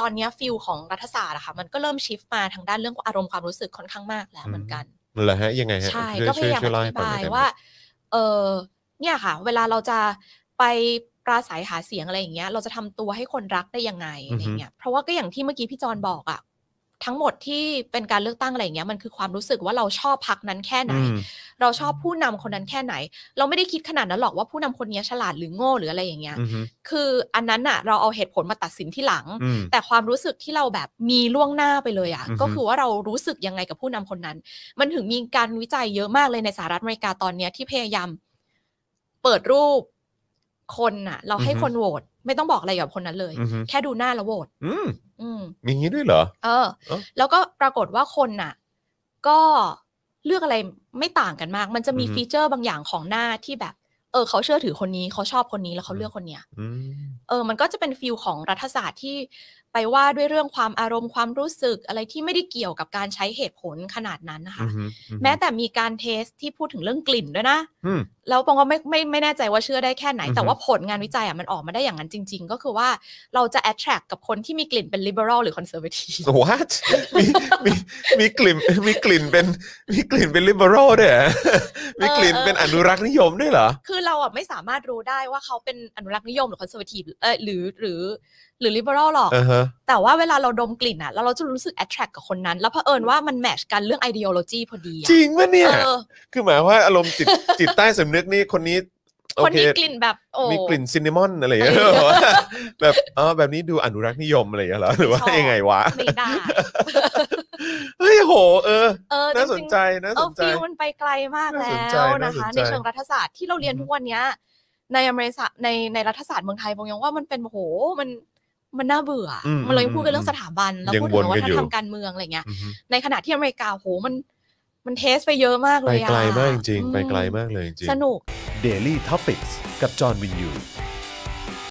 ตอนนี้ฟิลของรัฐศาสตร์อะค่ะมันก็เริ่มชิฟมาทางด้านเรื่องอารมณ์ความรู้สึกค่อนข้างมากแล้วเหมือนกันเหรอฮะยังไงฮะใช่ ก็พยายามอธิบายว่าเออเนี่ยค่ะ เวลาเราจะไปปราศัยหาเสียงอะไรอย่างเงี้ยเราจะทำตัวให้คนรักได้ยังไงอะไรเงี้ยเพราะว่าก็อย่างที่เมื่อกี้พี่จอนบอกอะทั้งหมดที่เป็นการเลือกตั้งอะไรเงี้ยมันคือความรู้สึกว่าเราชอบพักนั้นแค่ไหน เราชอบผู้นำคนนั้นแค่ไหน เราไม่ได้คิดขนาดนั้นหรอกว่าผู้นำคนนี้ฉลาดหรือโง่หรืออะไรอย่างเงี้ยคืออันนั้นอะเราเอาเหตุผลมาตัดสินที่หลัง แต่ความรู้สึกที่เราแบบมีล่วงหน้าไปเลยอะก็คือว่าเรารู้สึกยังไงกับผู้นำคนนั้น มันถึงมีการวิจัยเยอะมากเลยในสหรัฐอเมริกาตอนเนี้ยที่พยายามเปิดรูปคนอะเราให้คนโหวตไม่ต้องบอกอะไรกับคนนั้นเลยแค่ดูหน้าแล้วโหวตอืมีงี้ด้วยเหรอเออแล้วก็ปรากฏว่าคนน่ะ ก็เลือกอะไรไม่ต่างกันมาก มันจะมีฟีเจอร์บางอย่างของหน้าที่แบบ เออเขาเชื่อถือคนนี้เขาชอบคนนี้แล้วเขาเลือกคนเนี้ยเออ มันก็จะเป็นฟิลของรัฐศาสตร์ที่ไปว่าด้วยเรื่องความอารมณ์ความรู้สึกอะไรที่ไม่ได้เกี่ยวกับการใช้เหตุผลขนาดนั้นนะคะ แม้แต่มีการเทสที่พูดถึงเรื่องกลิ่นด้วยนะแล้วปองก็ไม่ไม่ไม่แน่ใจว่าเชื่อได้แค่ไหน แต่ว่าผลงานวิจัยอ่ะ มันออกมาได้อย่างนั้นจริง ๆ ก็คือว่าเราจะ attract กับคนที่มีกลิ่นเป็น liberal หรือ conservative what มีมีมีกลิ่นมีกลิ่นเป็นมีกลิ่นเป็น liberal ด้วยมีกลิ่นเป็นอนุรักษ์นิยมด้วยเหรอคือเราอ่ะไม่สามารถรู้ได้ว่าเขาเป็นอนุรักษ์นิยมหรือ conservative เออหรือหรือหรือ liberal หรอก uh-huh. แต่ว่าเวลาเราดมกลิ่นอ่ะแล้วเราจะรู้สึก attract กับคนนั้น แล้วเผอิญว่ามันแมชกันเรื่อง ideology พอดี จริงปะเนี่ย คือหมายว่าอารมณ์จิตจิตใต้สำนึกนี่ คนนี้ คนมีกลิ่นแบบโอ้มีกลิ่นซินนามอนอะไรอย่างเงี้ย แบบ อ๋อ แบบนี้ดูอนุรักษ์นิยมอะไรอย่างเงี้ยหรอหรือว่า ยังไงวะ ไม่ได้ เฮ้ยโห เออน่าสนใจน่าสนใจมันไปไกลมากแล้วนะคะ ในเชิงรัฐศาสตร์ที่เราเรียนทุกวันเนี้ย ในอเมริกาในในรัฐศาสตร์เมืองไทยบงยังว่ามันเป็นโหมันมันน่าเบื่ออมันเลยพูดกันเรื่องสถาบัน แล้วพูดถึงวัฒนธรรมการเมืองอะไรเงี้ย ในขณะที่อเมริกาโหมัน มันเทสไปเยอะมากเลยอะไปไกลมากจริง ไปไกลมากเลยจริงสนุก Daily t o p i c กกับจอห์นวินยู